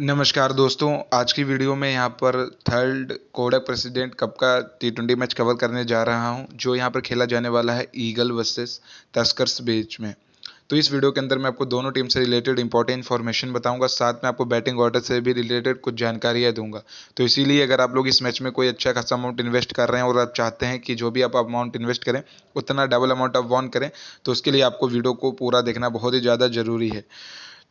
नमस्कार दोस्तों आज की वीडियो में यहाँ पर थर्ड कोडक प्रेसिडेंट कप का टी ट्वेंटी मैच कवर करने जा रहा हूँ जो यहाँ पर खेला जाने वाला है ईगल वर्सेस तस्कर्स बीच में तो इस वीडियो के अंदर मैं आपको दोनों टीम से रिलेटेड इंपॉर्टेंट इन्फॉर्मेशन बताऊंगा साथ में आपको बैटिंग ऑर्डर से भी रिलेटेड कुछ जानकारियाँ दूंगा तो इसीलिए अगर आप लोग इस मैच में कोई अच्छा खासा अमाउंट इन्वेस्ट कर रहे हैं और आप चाहते हैं कि जो भी आप अमाउंट इन्वेस्ट करें उतना डबल अमाउंट आप वॉन करें तो उसके लिए आपको वीडियो को पूरा देखना बहुत ही ज़्यादा ज़रूरी है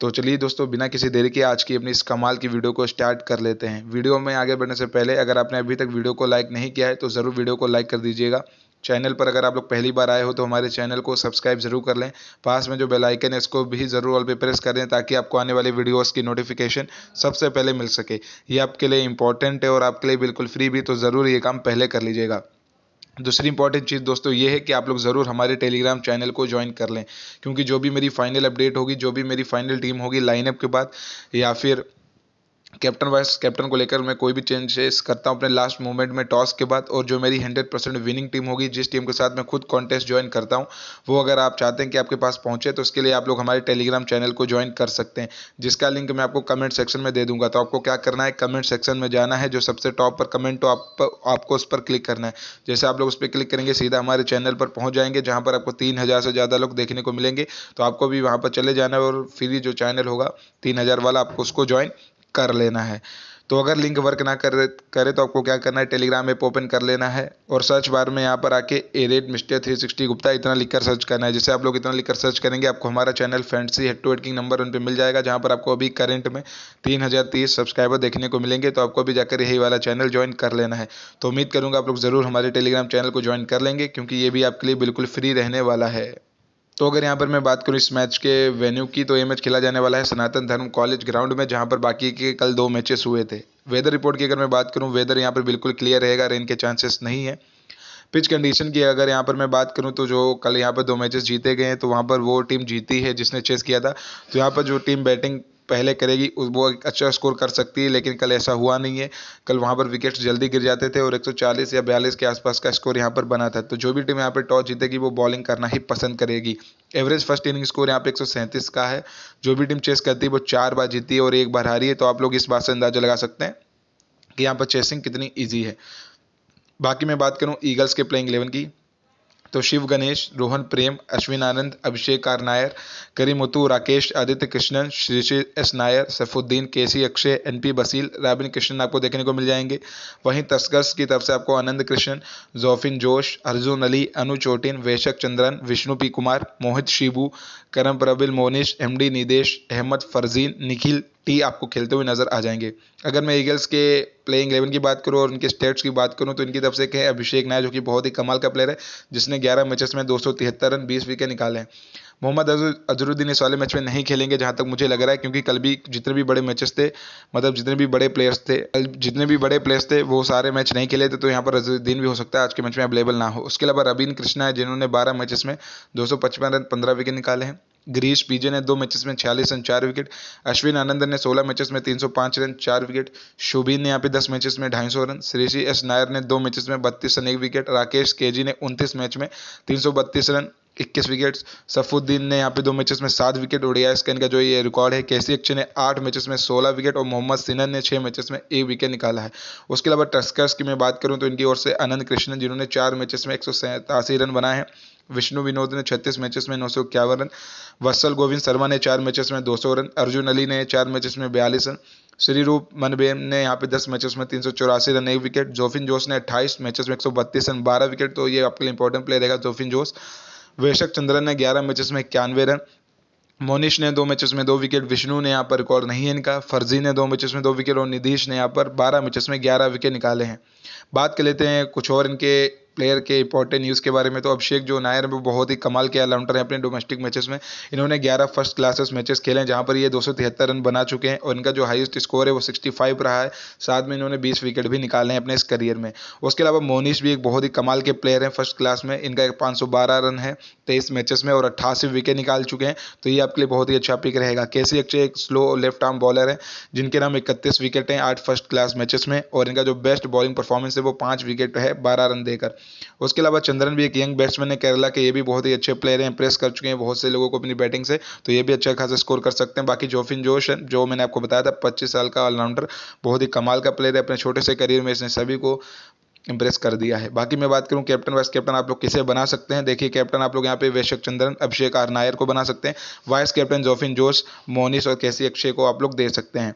तो चलिए दोस्तों बिना किसी देरी के आज की अपनी इस कमाल की वीडियो को स्टार्ट कर लेते हैं वीडियो में आगे बढ़ने से पहले अगर आपने अभी तक वीडियो को लाइक नहीं किया है तो ज़रूर वीडियो को लाइक कर दीजिएगा चैनल पर अगर आप लोग पहली बार आए हो तो हमारे चैनल को सब्सक्राइब जरूर कर लें पास में जो बेल आइकन है इसको भी ज़रूर ऑल पे प्रेस कर दें ताकि आपको आने वाले वीडियोस की नोटिफिकेशन सबसे पहले मिल सके ये आपके लिए इंपॉर्टेंट है और आपके लिए बिल्कुल फ्री भी तो ज़रूर ये काम पहले कर लीजिएगा दूसरी इंपॉर्टेंट चीज़ दोस्तों ये है कि आप लोग ज़रूर हमारे टेलीग्राम चैनल को ज्वाइन कर लें क्योंकि जो भी मेरी फाइनल अपडेट होगी जो भी मेरी फाइनल टीम होगी लाइनअप के बाद या फिर कैप्टन वाइस कैप्टन को लेकर मैं कोई भी चेंजेस करता हूँ अपने लास्ट मोमेंट में टॉस के बाद और जो मेरी हंड्रेड परसेंट विनिंग टीम होगी जिस टीम के साथ मैं खुद कॉन्टेस्ट ज्वाइन करता हूँ वो अगर आप चाहते हैं कि आपके पास पहुँचे तो उसके लिए आप लोग हमारे टेलीग्राम चैनल को ज्वाइन कर सकते हैं जिसका लिंक मैं आपको कमेंट सेक्शन में दे दूंगा तो आपको क्या करना है कमेंट सेक्शन में जाना है जो सबसे टॉप पर कमेंट हो तो आप आपको उस पर क्लिक करना है जैसे आप लोग उस पर क्लिक करेंगे सीधा हमारे चैनल पर पहुँच जाएंगे जहाँ पर आपको तीन हज़ार से ज़्यादा लोग देखने को मिलेंगे तो आपको भी वहाँ पर चले जाना है और फिर जो चैनल होगा तीन हज़ार वाला आपको उसको ज्वाइन कर लेना है तो अगर लिंक वर्क ना करे करे तो आपको क्या करना है टेलीग्राम ऐप ओपन कर लेना है और सर्च बार में यहाँ पर आके A rate Mister three sixty Gupta इतना लिखकर सर्च करना है जैसे आप लोग इतना लिखकर सर्च करेंगे आपको हमारा channel fancy head to head king number उन पर मिल जाएगा जहाँ पर आपको अभी करंट में तीन हज़ार तीस सब्सक्राइबर देखने को मिलेंगे तो आपको अभी जाकर यही वाला चैनल ज्वाइन कर लेना है तो उम्मीद करूँगा आप लोग ज़रूर हमारे टेलीग्राम चैनल को ज्वाइन कर लेंगे क्योंकि ये भी आपके लिए बिल्कुल फ्री रहने वाला है तो अगर यहाँ पर मैं बात करूँ इस मैच के वेन्यू की तो ये मैच खेला जाने वाला है सनातन धर्म कॉलेज ग्राउंड में जहाँ पर बाकी के कल दो मैचेस हुए थे वेदर रिपोर्ट की अगर मैं बात करूँ वेदर यहाँ पर बिल्कुल क्लियर रहेगा रेन के चांसेस नहीं है पिच कंडीशन की अगर यहाँ पर मैं बात करूँ तो जो कल यहाँ पर दो मैचेस जीते गए हैं तो वहाँ पर वो टीम जीती है जिसने चेस किया था तो यहाँ पर जो टीम बैटिंग पहले करेगी उस वो एक अच्छा स्कोर कर सकती है लेकिन कल ऐसा हुआ नहीं है कल वहाँ पर विकेट्स जल्दी गिर जाते थे और 140 या बयालीस के आसपास का स्कोर यहाँ पर बना था तो जो भी टीम यहाँ पर टॉस जीतेगी वो बॉलिंग करना ही पसंद करेगी एवरेज फर्स्ट इनिंग स्कोर यहाँ पर एक का है जो भी टीम चेस करती है वो चार बार जीती है और एक बार हारी है तो आप लोग इस बात से अंदाजा लगा सकते हैं कि यहाँ पर चेसिंग कितनी ईजी है बाकी मैं बात करूँ ईगल्स के प्लेइंग इलेवन की तो Shiv Ganesh Rohan Prem Ashwin Anand Abhishek R Nair Karimuthu Rakesh Aditya Krishnan Srishi S Nair Saifuddin K C Akshay N P Basil Rabin Krishnan आपको देखने को मिल जाएंगे वहीं तस्कर्स की तरफ से आपको आनंद Krishna Jofin Josh Arjun Ali Anu Chotin Vaishak Chandran Vishnu P Kumar Mohit Shibu Karam Prabil Monish M D निदेश अहमद फरजीन निखिल टी आपको खेलते हुए नज़र आ जाएंगे अगर मैं ईगल्स के प्लेइंग एलेवन की बात करूँ और उनके स्टेट्स की बात करूँ तो इनकी तरफ से कहें अभिषेक नायर जो कि बहुत ही कमाल का प्लेयर है जिसने ग्यारह मैचेस में दो रन बीस विकेट निकाले हैं मोहम्मद अजरुद्दीन इस वाले मैच में नहीं खेलेंगे जहाँ तक मुझे लग रहा है क्योंकि कल भी जितने भी बड़े मैचेस थे मतलब जितने भी बड़े प्लेयर्स थे जितने भी बड़े प्लेयर्स थे वो सारे मैच नहीं खेले थे तो यहाँ पर अजरुद्दीन भी हो सकता है आज के मैच में अवेलेबल ना हो उसके अलावा रबीन कृष्णा है जिन्होंने बारह मैचेस में दो रन पंद्रह विकेट निकाले हैं गिरीश पीजे ने दो मैचेस में छियालीस रन चार विकेट अश्विन आनंद ने 16 मैचेस में 305 रन चार विकेट शुभिन ने यहाँ पे 10 मैचेस में सौ रन श्रेषी एस नायर ने दो मैचेस में 32 रन एक विकेट राकेश केजी ने 29 मैच में 332 रन इक्कीस विकेट्स सफुद्दीन ने यहाँ पे दो मैचेस में सात विकेट उड़िया स्कैन का जो ये रिकॉर्ड है केसी अक्षय ने आठ मैचेस में सोलह विकेट और मोहम्मद सिनन ने छः मैचेस में एक विकेट निकाला है उसके अलावा टस्कर्स की मैं बात करूँ तो इनकी ओर से अनंत कृष्णन जिन्होंने चार मैचेस में एक रन बनाए हैं विष्णु विनोद ने छत्तीस मैचेस में नौ सौ इक्यावन रन वत्सल गोविंद शर्मा ने चार मैचेस में दो सौ रन अर्जुन अली ने चार मैचेस में बयालीस रन श्री रूप मनबेम ने यहाँ पे दस मैचेस में तीन सौ चौरासी रन एक विकेट जोफिन जोश ने 28 मैचेस में एक सौ बत्तीस रन बारह विकेट तो ये आपके लिए इंपॉर्टेंट प्लेयर रहेगा जोफिन जोश वेशक चंद्रन ने ग्यारह मैचेस में इक्यानवे रन मोनिश ने दो मैचेस में दो विकेट विष्णु ने यहाँ पर रिकॉर्ड नहीं है इनका फर्जी ने दो मैचेस में दो विकेट और निधीश ने यहाँ पर बारह मैचेस में ग्यारह विकेट निकाले हैं बात कर लेते हैं कुछ और इनके प्लेयर के इंपॉर्टेंट न्यूज़ के बारे में तो अभिषेक जो नायर है वो बहुत ही कमाल के ऑलराउंडर हैं अपने डोमेस्टिक मैचेस में इन्होंने 11 फर्स्ट क्लासेस मैचेस खेले हैं जहाँ पर ये दो रन बना चुके हैं और इनका जो हाईएस्ट स्कोर है वो 65 रहा है साथ में इन्होंने 20 विकेट भी निकाले हैं अपने इस करियर में उसके अलावा मोनिश भी एक बहुत ही कमाल के प्लेयर हैं फर्स्ट क्लास में इनका एक पाँच रन है तेईस मैचेस में और अट्ठासी विकेट निकाल चुके हैं तो ये आपके लिए बहुत ही अच्छा पिक रहेगा केसी अक्षय एक स्लो लेफ्ट आर्म बॉलर है जिनके नाम इकतीस विकेट हैं आठ फर्स्ट क्लास मैचेस में और इनका जो बेस्ट बॉलिंग परफॉर्मेंस है वो पाँच विकेट है बारह रन देकर उसके अलावा चंद्रन भी एक यंग बैट्समैन है केरला के ये भी बहुत ही अच्छे प्लेयर हैं इंप्रेस कर चुके हैं बहुत से लोगों को अपनी बैटिंग से तो ये भी अच्छा खासा स्कोर कर सकते हैं बाकी जोफिन जोश है जो मैंने आपको बताया था पच्चीस साल का ऑलराउंडर बहुत ही कमाल का प्लेयर है अपने छोटे से करियर में इसने सभी को इंप्रेस कर दिया है बाकी मैं बात करूं कैप्टन वाइस कैप्टन आप लोग किसे बना सकते हैं देखिए कैप्टन आप लोग यहाँ पे वैशक चंद्रन अभिषेक आर नायर को बना सकते हैं वाइस कैप्टन जोफिन जोश मोनिस और कैसी अक्षय को आप लोग दे सकते हैं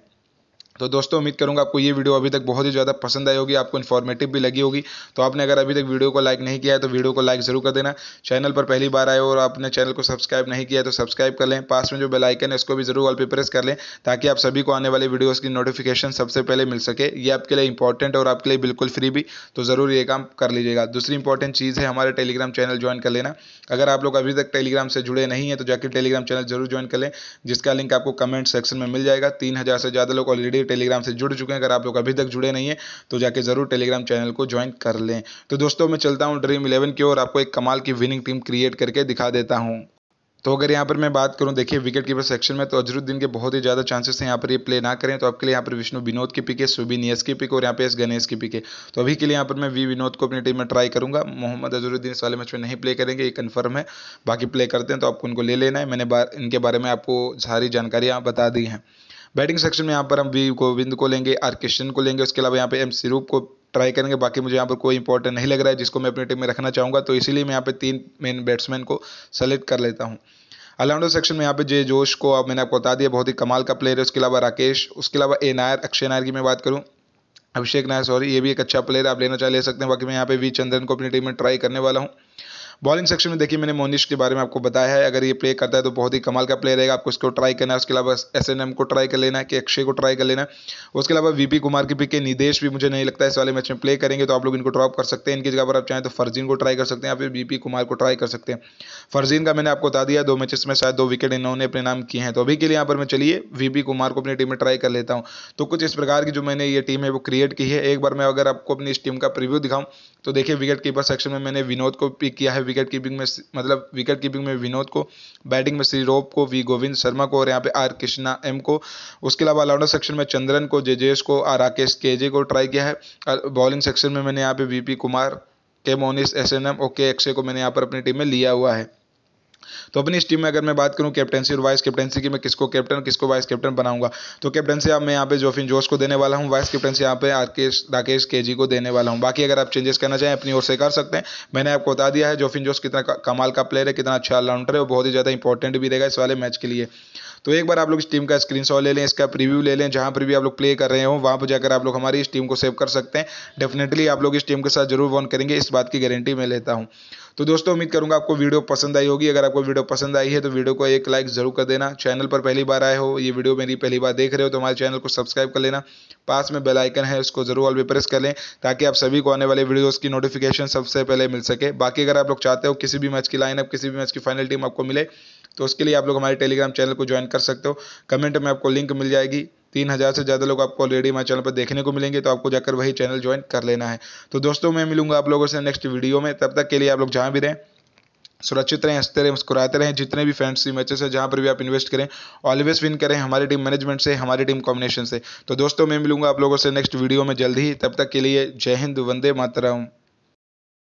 तो दोस्तों उम्मीद करूंगा आपको ये वीडियो अभी तक बहुत ही ज़्यादा पसंद आई होगी आपको इन्फॉर्मेटिव भी लगी होगी तो आपने अगर अभी तक वीडियो को लाइक नहीं किया है तो वीडियो को लाइक जरूर कर देना चैनल पर पहली बार आए और आपने चैनल को सब्सक्राइब नहीं किया है तो सब्सक्राइब कर लें पास में जो बेलाइकन है उसको भी जरूर ऑल पे प्रेस कर लें ताकि आप सभी को आने वाले वीडियोज़ की नोटिफिकेशन सबसे पहले मिल सके ये आपके लिए इंपॉर्टेंट और आपके लिए बिल्कुल फ्री भी तो ज़रूर ये काम कर लीजिएगा दूसरी इंपॉर्टेंट चीज़ है हमारे टेलीग्राम चैनल ज्वाइन कर लेना अगर आप लोग अभी तक टेलीग्राम से जुड़े नहीं है तो जाकर टेलीग्राम चैनल जरूर ज्वाइन कर लें जिसका लिंक आपको कमेंट सेक्शन में मिल जाएगा तीन से ज़्यादा लोग ऑलरेडी टेलीग्राम से जुड़ चुके हैं अगर आप लोग अभी तक जुड़े नहीं है तो जाके ज़रूर टेलीग्राम चैनल को ज्वाइन कर लें तो दोस्तों मैं चलता हूँ ड्रीम इलेवन की ओर आपको एक कमाल की विनिंग टीम क्रिएट करके दिखा देता हूँ तो अगर यहाँ पर मैं बात करूँ देखिए विकेट कीपर सेक्शन में तो अजरुद्दीन के बहुत ही ज़्यादा चांसेस हैं यहाँ पर ये प्ले ना करें तो आपके लिए यहाँ पर विष्णु विनोद की पिक है सुबिन यस की पिक और यहाँ पे एस गणेश की पिक है तो अभी के लिए यहाँ पर मैं वी विनोद को अपनी टीम में ट्राई करूँगा मोहम्मद अजरुद्दीन इस वाले मैच में नहीं प्ले करेंगे ये कन्फर्म है बाकी प्ले करते हैं तो आपको उनको ले लेना है मैंने बार, इनके बारे में आपको सारी जानकारी बता दी है बैटिंग सेक्शन में यहाँ पर हम वी गोविंद को लेंगे आर किशन को लेंगे उसके अलावा यहाँ पे एम सिरूप को ट्राई करेंगे बाकी मुझे यहाँ पर कोई इंपॉर्टेंट नहीं लग रहा है जिसको मैं अपनी टीम में रखना चाहूँगा तो इसीलिए मैं यहाँ पे तीन मेन बैट्समैन को सेलेक्ट कर लेता हूँ ऑलराउंडर सेक्शन में यहाँ पे जे जोश को अब मैंने आपको बता दिया बहुत ही कमाल का प्लेयर है उसके अलावा राकेश उसके अलावा ए नायर अक्षय नायर की मैं बात करूँ अभिषेक नायर सॉरी ये भी एक अच्छा प्लेयर आप लेना चाह ले सकते हैं बाकी मैं यहाँ पे वी चंद्रन को अपनी टीम में ट्राई करने वाला हूँ बॉलिंग सेक्शन में देखिए मैंने मोनिश के बारे में आपको बताया है अगर ये प्ले करता है तो बहुत ही कमाल का प्लेयर रहेगा आपको इसको ट्राई करना है उसके अलावा एस को ट्राई कर लेना है कि अक्षय को ट्राई कर लेना है उसके अलावा वीपी कुमार की पी के निदेश भी मुझे नहीं लगता इस वाले मैच में प्ले करेंगे तो आप लोग इनको ड्रॉप कर सकते हैं इनकी जगह पर आप चाहें तो फर्जीन को ट्राई कर सकते हैं या फिर वीपी कुमार को ट्राई कर सकते हैं फर्जीन का मैंने आपको बता दिया दो मैचेस में शायद दो विकेट इन्होंने अपने नाम किए हैं तो अभी के लिए यहाँ पर मैं चलिए वीपी कुमार को अपनी टीम में ट्राई कर लेता हूँ तो कुछ इस प्रकार की जो मैंने ये टीम है वो क्रिएट की है एक बार मैं अगर आपको अपनी इस टीम का प्रिव्यू दिखाऊँ तो देखिए विकेट कीपर सेक्शन में मैंने विनोद को पिक किया है विकेट कीपिंग में मतलब विकेट कीपिंग में विनोद को बैटिंग में श्रीरोप को वी गोविंद शर्मा को और यहाँ पे आर कृष्णा एम को उसके अलावा ऑलराउंडर सेक्शन में चंद्रन को जेजेश को आर राकेश के को ट्राई किया है और बॉलिंग सेक्शन में मैंने यहाँ पे वी कुमार के Monis S N M okay एक्से को मैंने यहाँ पर अपनी टीम में लिया हुआ है तो अपनी इस टीम में अगर मैं बात करूं कैप्टनसी और वाइस कैप्टनसी की मैं किसको कैप्टन किसको वाइस कैप्टन बनाऊंगा तो कैप्टनसी आप मैं यहाँ पे जोफिन जोश को देने वाला हूँ वाइस कैप्टनसी यहाँ पे आरकेश राकेश के जी को देने वाला हूँ बाकी अगर आप चेंजेस करना चाहें अपनी ओर से कर सकते हैं मैंने आपको बता दिया है जोफिन जोश कितना कमाल का प्लेयर है कितना अच्छा ऑलराउंडर है वो बहुत ही ज़्यादा इंपॉर्टेंट भी रहेगा इस वाले मैच के लिए तो एक बार आप लोग इस टीम का स्क्रीनशॉट ले लें इसका प्रीव्यू ले लें जहाँ पर भी आप लोग प्ले कर रहे हो वहाँ पर जाकर आप लोग हमारी इस टीम को सेव कर सकते हैं डेफिनेटली आप लोग इस टीम के साथ जरूर वॉन करेंगे इस बात की गारंटी मैं लेता हूँ तो दोस्तों उम्मीद करूंगा आपको वीडियो पसंद आई होगी अगर आपको वीडियो पसंद आई है तो वीडियो को एक लाइक जरूर कर देना चैनल पर पहली बार आए हो ये वीडियो मेरी पहली बार देख रहे हो तो हमारे चैनल को सब्सक्राइब कर लेना पास में बेल आइकन है उसको जरूर ऑल भी प्रेस कर लें ताकि आप सभी को आने वाले वीडियोस की नोटिफिकेशन सबसे पहले मिल सके बाकी अगर आप लोग चाहते हो किसी भी मैच की लाइनअप किसी भी मैच की फाइनल टीम आपको मिले तो उसके लिए आप लोग हमारे टेलीग्राम चैनल को ज्वाइन कर सकते हो कमेंट में आपको लिंक मिल जाएगी तीन हज़ार से ज़्यादा लोग आपको ऑलरेडी हमारे चैनल पर देखने को मिलेंगे तो आपको जाकर वही चैनल ज्वाइन कर लेना है तो दोस्तों मैं मिलूंगा आप लोगों से नेक्स्ट वीडियो में तब तक के लिए आप लोग जहाँ भी रहें सुरक्षित रहें हंसते रहें मुस्कुराते रहें जितने भी फ्रेंड्स मैचेस हैं जहाँ पर भी आप इन्वेस्ट करें ऑलवेज विन करें हमारी टीम मैनेजमेंट से हमारी टीम कॉम्बिनेशन से तो दोस्तों मैं मिलूंगा आप लोगों से नेक्स्ट वीडियो में जल्द ही तब तक के लिए जय हिंद वंदे मातरम